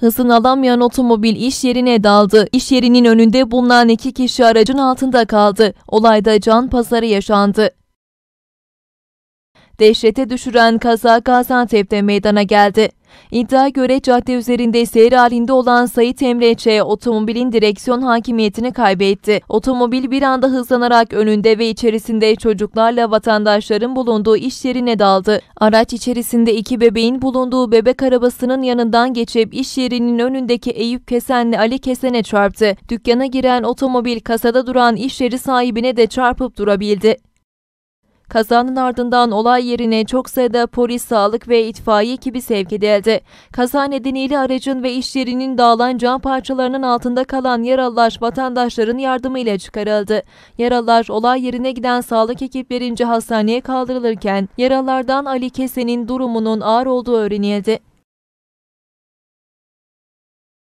Hızını alamayan otomobil iş yerine daldı. İş yerinin önünde bulunan iki kişi aracın altında kaldı. Olayda can pazarı yaşandı dehşete düşüren kaza Gaziantep'te meydana geldi. İddia göre cadde üzerinde seyir halinde olan Sayit Emre Ç. otomobilin direksiyon hakimiyetini kaybetti. Otomobil bir anda hızlanarak önünde ve içerisinde çocuklarla vatandaşların bulunduğu iş yerine daldı. Araç içerisinde iki bebeğin bulunduğu bebek arabasının yanından geçip iş yerinin önündeki Eyüp Kesenli Ali Kesen'e çarptı. Dükkana giren otomobil kasada duran iş yeri sahibine de çarpıp durabildi. Kazanın ardından olay yerine çok sayıda polis, sağlık ve itfaiye ekibi sevk edildi. Kaza nedeniyle aracın ve iş yerinin dağılan cam parçalarının altında kalan yaralılar vatandaşların yardımıyla çıkarıldı. Yaralılar olay yerine giden sağlık ekiplerince hastaneye kaldırılırken yaralardan Ali Kesen'in durumunun ağır olduğu öğrenildi.